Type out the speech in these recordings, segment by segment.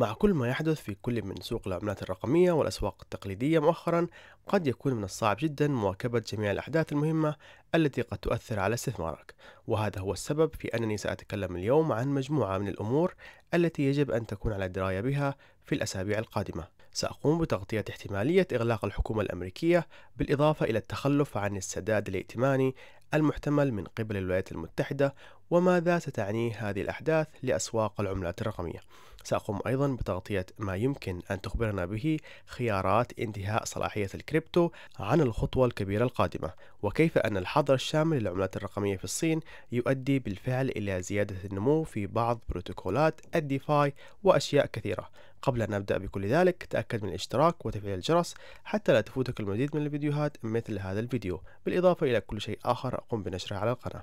مع كل ما يحدث في كل من سوق العملات الرقمية والأسواق التقليدية مؤخرا قد يكون من الصعب جدا مواكبة جميع الأحداث المهمة التي قد تؤثر على استثمارك وهذا هو السبب في أنني سأتكلم اليوم عن مجموعة من الأمور التي يجب أن تكون على دراية بها في الأسابيع القادمة سأقوم بتغطية احتمالية إغلاق الحكومة الأمريكية بالإضافة إلى التخلف عن السداد الائتماني المحتمل من قبل الولايات المتحدة وماذا ستعنيه هذه الأحداث لأسواق العملات الرقمية سأقوم أيضا بتغطية ما يمكن أن تخبرنا به خيارات انتهاء صلاحية الكريبتو عن الخطوة الكبيرة القادمة وكيف أن الحظر الشامل للعملات الرقمية في الصين يؤدي بالفعل إلى زيادة النمو في بعض بروتوكولات الديفاي وأشياء كثيرة قبل أن نبدأ بكل ذلك تأكد من الاشتراك وتفعيل الجرس حتى لا تفوتك المزيد من الفيديوهات مثل هذا الفيديو بالإضافة إلى كل شيء آخر أقوم بنشره على القناة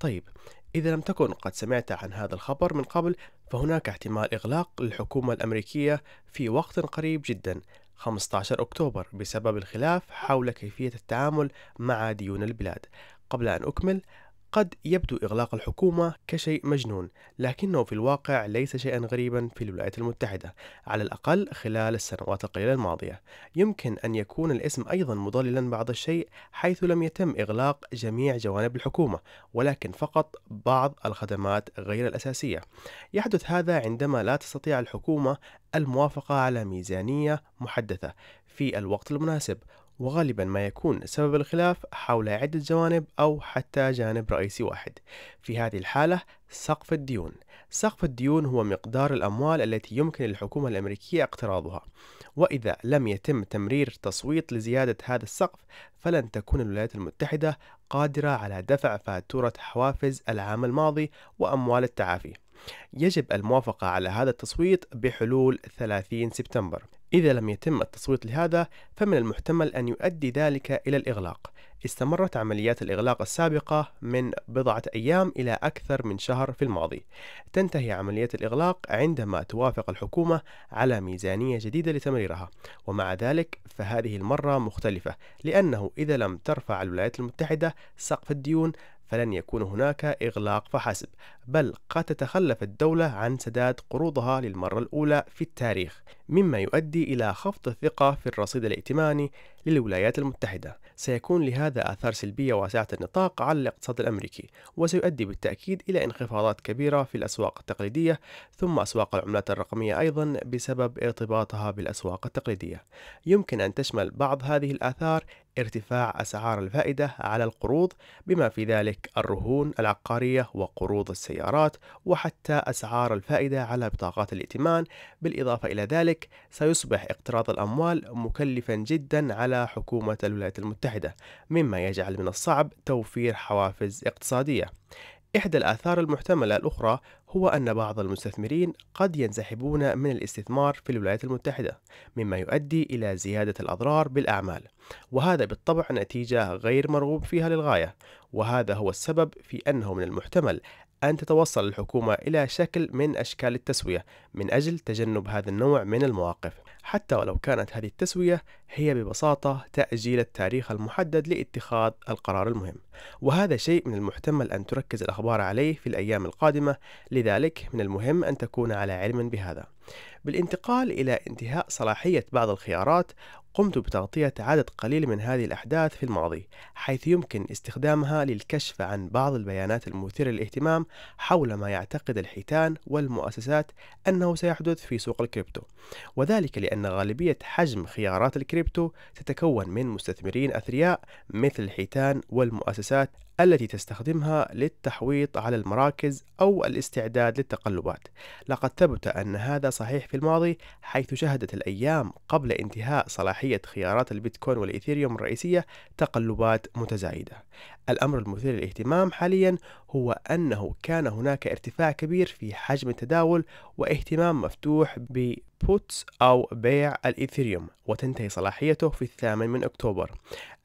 طيب إذا لم تكن قد سمعت عن هذا الخبر من قبل فهناك احتمال إغلاق للحكومة الأمريكية في وقت قريب جدا 15 أكتوبر بسبب الخلاف حول كيفية التعامل مع ديون البلاد قبل أن أكمل قد يبدو إغلاق الحكومة كشيء مجنون، لكنه في الواقع ليس شيئا غريبا في الولايات المتحدة، على الأقل خلال السنوات القليلة الماضية. يمكن أن يكون الاسم أيضا مضللا بعض الشيء حيث لم يتم إغلاق جميع جوانب الحكومة، ولكن فقط بعض الخدمات غير الأساسية. يحدث هذا عندما لا تستطيع الحكومة الموافقة على ميزانية محدثة في الوقت المناسب، وغالبا ما يكون سبب الخلاف حول عدة جوانب أو حتى جانب رئيسي واحد في هذه الحالة سقف الديون سقف الديون هو مقدار الأموال التي يمكن للحكومة الأمريكية اقتراضها وإذا لم يتم تمرير تصويت لزيادة هذا السقف فلن تكون الولايات المتحدة قادرة على دفع فاتورة حوافز العام الماضي وأموال التعافي يجب الموافقة على هذا التصويت بحلول 30 سبتمبر إذا لم يتم التصويت لهذا فمن المحتمل أن يؤدي ذلك إلى الإغلاق استمرت عمليات الإغلاق السابقة من بضعة أيام إلى أكثر من شهر في الماضي تنتهي عملية الإغلاق عندما توافق الحكومة على ميزانية جديدة لتمريرها ومع ذلك فهذه المرة مختلفة لأنه إذا لم ترفع الولايات المتحدة سقف الديون فلن يكون هناك إغلاق فحسب بل قد تتخلف الدولة عن سداد قروضها للمرة الأولى في التاريخ مما يؤدي إلى خفض الثقة في الرصيد الائتماني للولايات المتحدة سيكون لهذا آثار سلبية واسعة النطاق على الاقتصاد الأمريكي وسيؤدي بالتأكيد إلى انخفاضات كبيرة في الأسواق التقليدية ثم أسواق العملات الرقمية أيضا بسبب ارتباطها بالأسواق التقليدية يمكن أن تشمل بعض هذه الآثار ارتفاع أسعار الفائدة على القروض بما في ذلك الرهون العقارية وقروض السيارات وحتى أسعار الفائدة على بطاقات الائتمان بالإضافة إلى ذلك سيصبح اقتراض الأموال مكلفا جدا على حكومة الولايات المتحدة مما يجعل من الصعب توفير حوافز اقتصادية إحدى الآثار المحتملة الأخرى هو أن بعض المستثمرين قد ينسحبون من الاستثمار في الولايات المتحدة، مما يؤدي إلى زيادة الأضرار بالأعمال، وهذا بالطبع نتيجة غير مرغوب فيها للغاية، وهذا هو السبب في أنه من المحتمل أن تتوصل الحكومة إلى شكل من أشكال التسوية من أجل تجنب هذا النوع من المواقف، حتى ولو كانت هذه التسوية هي ببساطة تأجيل التاريخ المحدد لاتخاذ القرار المهم، وهذا شيء من المحتمل أن تركز الأخبار عليه في الأيام القادمة، لذلك من المهم أن تكون على علم بهذا. بالانتقال إلى انتهاء صلاحية بعض الخيارات قمت بتغطية عدد قليل من هذه الأحداث في الماضي حيث يمكن استخدامها للكشف عن بعض البيانات المثيرة للاهتمام حول ما يعتقد الحيتان والمؤسسات أنه سيحدث في سوق الكريبتو وذلك لأن غالبية حجم خيارات الكريبتو تتكون من مستثمرين أثرياء مثل الحيتان والمؤسسات التي تستخدمها للتحويط على المراكز أو الاستعداد للتقلبات لقد ثبت أن هذا صحيح في الماضي حيث شهدت الأيام قبل انتهاء صلاحية خيارات البيتكوين والإيثيريوم الرئيسية تقلبات متزايدة الأمر المثير للاهتمام حاليا هو أنه كان هناك ارتفاع كبير في حجم التداول واهتمام مفتوح ببوتس أو بيع الإيثيريوم وتنتهي صلاحيته في الثامن من أكتوبر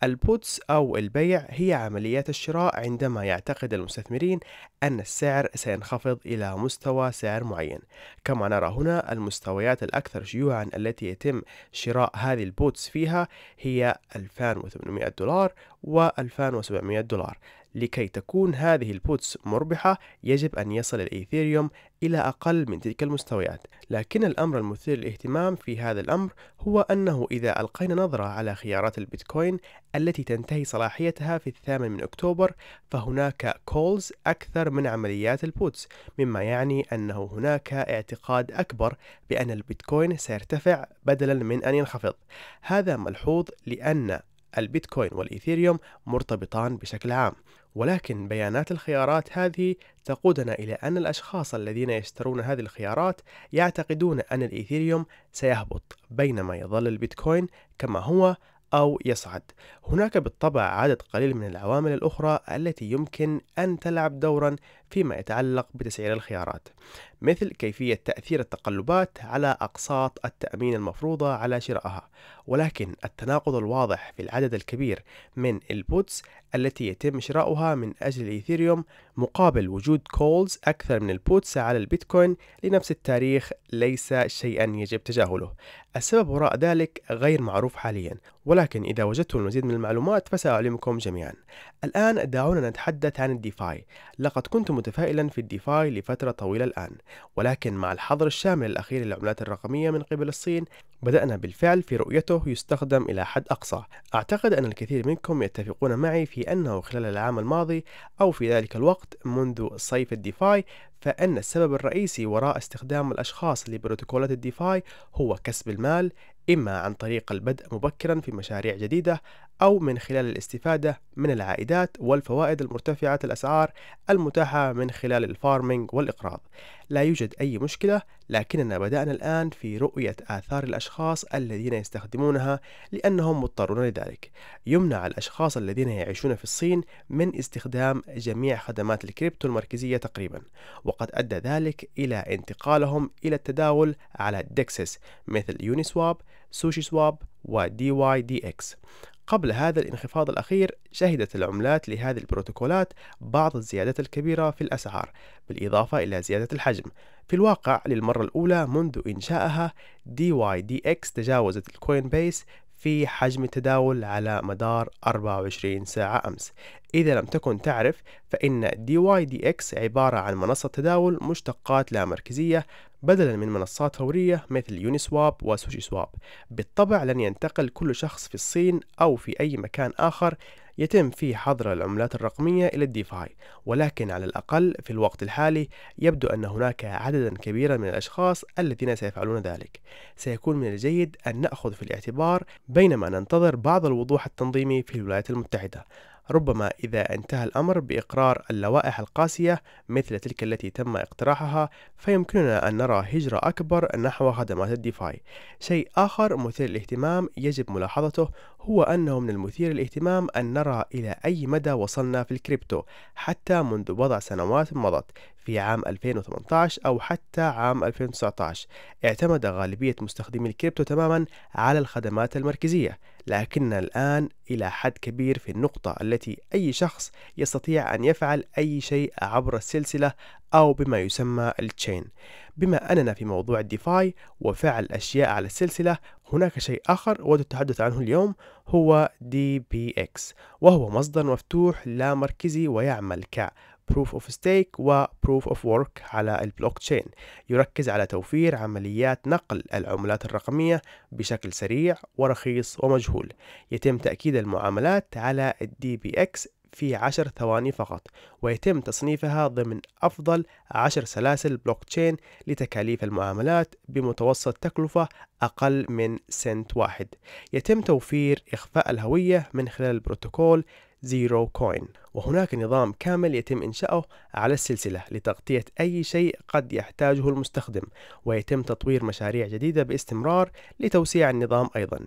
البوتس أو البيع هي عمليات الشراء عندما يعتقد المستثمرين أن السعر سينخفض إلى مستوى سعر معين كما نرى هنا المستويات الأكثر شيوعا التي يتم شراء هذه البوتس فيها هي 2800 دولار و 2700 دولار دولار لكي تكون هذه البوتس مربحة يجب أن يصل الإيثيريوم إلى أقل من تلك المستويات لكن الأمر المثير للاهتمام في هذا الأمر هو أنه إذا ألقينا نظرة على خيارات البيتكوين التي تنتهي صلاحيتها في الثامن من أكتوبر فهناك كولز أكثر من عمليات البوتس مما يعني أنه هناك اعتقاد أكبر بأن البيتكوين سيرتفع بدلا من أن ينخفض هذا ملحوظ لأن البيتكوين والإيثيريوم مرتبطان بشكل عام ولكن بيانات الخيارات هذه تقودنا إلى أن الأشخاص الذين يشترون هذه الخيارات يعتقدون أن الإيثيريوم سيهبط بينما يظل البيتكوين كما هو أو يصعد. هناك بالطبع عدد قليل من العوامل الأخرى التي يمكن أن تلعب دورًا فيما يتعلق بتسعير الخيارات مثل كيفية تأثير التقلبات على أقساط التأمين المفروضة على شرائها ولكن التناقض الواضح في العدد الكبير من البوتس التي يتم شراؤها من أجل الإيثيريوم مقابل وجود كولز أكثر من البوتس على البيتكوين لنفس التاريخ ليس شيئا يجب تجاهله السبب وراء ذلك غير معروف حاليا ولكن إذا وجدتم المزيد من المعلومات فسأعلمكم جميعا الآن دعونا نتحدث عن الديفاي لقد كنتم متفائلا في الديفاي لفترة طويلة الآن ولكن مع الحظر الشامل الأخير للعملات الرقمية من قبل الصين بدأنا بالفعل في رؤيته يستخدم إلى حد أقصى أعتقد أن الكثير منكم يتفقون معي في أنه خلال العام الماضي أو في ذلك الوقت منذ صيف الديفاي فإن السبب الرئيسي وراء استخدام الأشخاص لبروتوكولات الديفاي هو كسب المال إما عن طريق البدء مبكرا في مشاريع جديدة أو من خلال الاستفادة من العائدات والفوائد المرتفعة الأسعار المتاحة من خلال الفارمينج والإقراض لا يوجد أي مشكلة لكننا بدأنا الآن في رؤية آثار الأشخاص الذين يستخدمونها لأنهم مضطرون لذلك يمنع الأشخاص الذين يعيشون في الصين من استخدام جميع خدمات الكريبتو المركزية تقريبا وقد أدى ذلك إلى انتقالهم إلى التداول على دكسس مثل يوني سواب سوشي سواب ودي واي دي اكس قبل هذا الانخفاض الأخير شهدت العملات لهذه البروتوكولات بعض الزيادات الكبيرة في الأسعار بالإضافة إلى زيادة الحجم في الواقع للمرة الأولى منذ إنشائها دي واي دي إكس تجاوزت الكوين بيس في حجم التداول على مدار 24 ساعة أمس إذا لم تكن تعرف فإن دي واي دي إكس عبارة عن منصة تداول مشتقات لا مركزية بدلا من منصات فورية مثل يوني سواب وسوشي سواب بالطبع لن ينتقل كل شخص في الصين أو في أي مكان آخر يتم في حظر العملات الرقمية إلى الديفاي ولكن على الأقل في الوقت الحالي يبدو أن هناك عددا كبيرا من الأشخاص الذين سيفعلون ذلك سيكون من الجيد أن نأخذ في الاعتبار بينما ننتظر بعض الوضوح التنظيمي في الولايات المتحدة ربما إذا انتهى الأمر بإقرار اللوائح القاسية مثل تلك التي تم اقتراحها فيمكننا أن نرى هجرة أكبر نحو خدمات الديفاي شيء آخر مثير للاهتمام يجب ملاحظته هو أنه من المثير للاهتمام أن نرى إلى أي مدى وصلنا في الكريبتو حتى منذ بضع سنوات مضت في عام 2018 أو حتى عام 2019 اعتمد غالبية مستخدمي الكريبتو تماما على الخدمات المركزية لكننا الآن إلى حد كبير في النقطة التي أي شخص يستطيع أن يفعل أي شيء عبر السلسلة أو بما يسمى التشين بما أننا في موضوع الديفاي وفعل أشياء على السلسلة هناك شيء آخر أود التحدث عنه اليوم هو دي بي إكس وهو مصدر مفتوح لا مركزي ويعمل ك proof of stake و proof of work على البلوك تشين يركز على توفير عمليات نقل العملات الرقمية بشكل سريع ورخيص ومجهول يتم تأكيد المعاملات على الدي بي اكس في عشر ثواني فقط ويتم تصنيفها ضمن أفضل عشر سلاسل بلوك تشين لتكاليف المعاملات بمتوسط تكلفة أقل من سنت واحد يتم توفير إخفاء الهوية من خلال البروتوكول زيرو كوين وهناك نظام كامل يتم إنشاؤه على السلسلة لتغطية أي شيء قد يحتاجه المستخدم ويتم تطوير مشاريع جديدة باستمرار لتوسيع النظام أيضا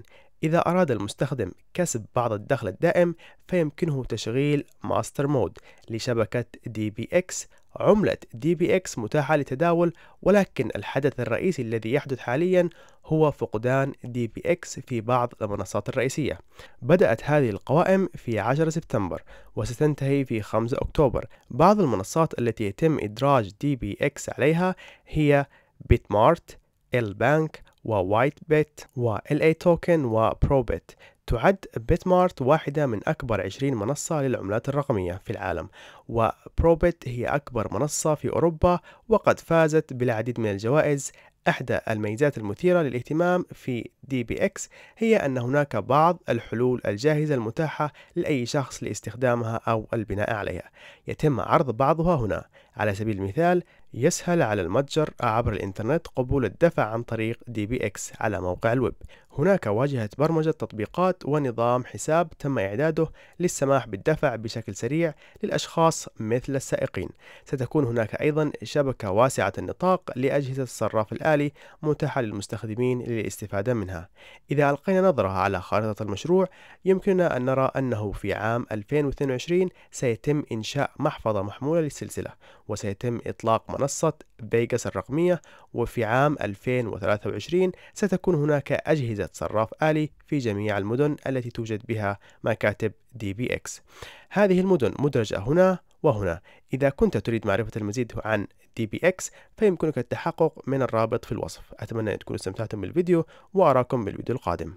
إذا أراد المستخدم كسب بعض الدخل الدائم فيمكنه تشغيل ماستر مود لشبكة دي بي اكس عملة دي بي اكس متاحة للتداول ولكن الحدث الرئيسي الذي يحدث حاليا هو فقدان دي بي اكس في بعض المنصات الرئيسية بدأت هذه القوائم في 10 سبتمبر وستنتهي في 5 أكتوبر بعض المنصات التي يتم إدراج دي بي اكس عليها هي بيتمارت البنك ووايت بيت وال اي توكن وبروبيت تعد بيت مارت واحدة من أكبر 20 منصة للعملات الرقمية في العالم وبروبيت هي أكبر منصة في أوروبا وقد فازت بالعديد من الجوائز إحدى الميزات المثيرة للاهتمام في دي بي إكس هي أن هناك بعض الحلول الجاهزة المتاحة لأي شخص لاستخدامها أو البناء عليها يتم عرض بعضها هنا على سبيل المثال يسهل على المتجر عبر الإنترنت قبول الدفع عن طريق DBX على موقع الويب هناك واجهة برمجة تطبيقات ونظام حساب تم إعداده للسماح بالدفع بشكل سريع للأشخاص مثل السائقين ستكون هناك أيضا شبكة واسعة النطاق لأجهزة الصراف الآلي متاحة للمستخدمين للاستفادة منها إذا ألقينا نظرة على خارطة المشروع يمكننا أن نرى أنه في عام 2022 سيتم إنشاء محفظة محمولة للسلسلة وسيتم إطلاق منصة فيجاس الرقمية وفي عام 2023 ستكون هناك أجهزة صراف آلي في جميع المدن التي توجد بها مكاتب دي بي اكس هذه المدن مدرجة هنا وهنا إذا كنت تريد معرفة المزيد عن دي بي اكس فيمكنك التحقق من الرابط في الوصف أتمنى أن تكونوا استمتعتم بالفيديو وأراكم بالفيديو القادم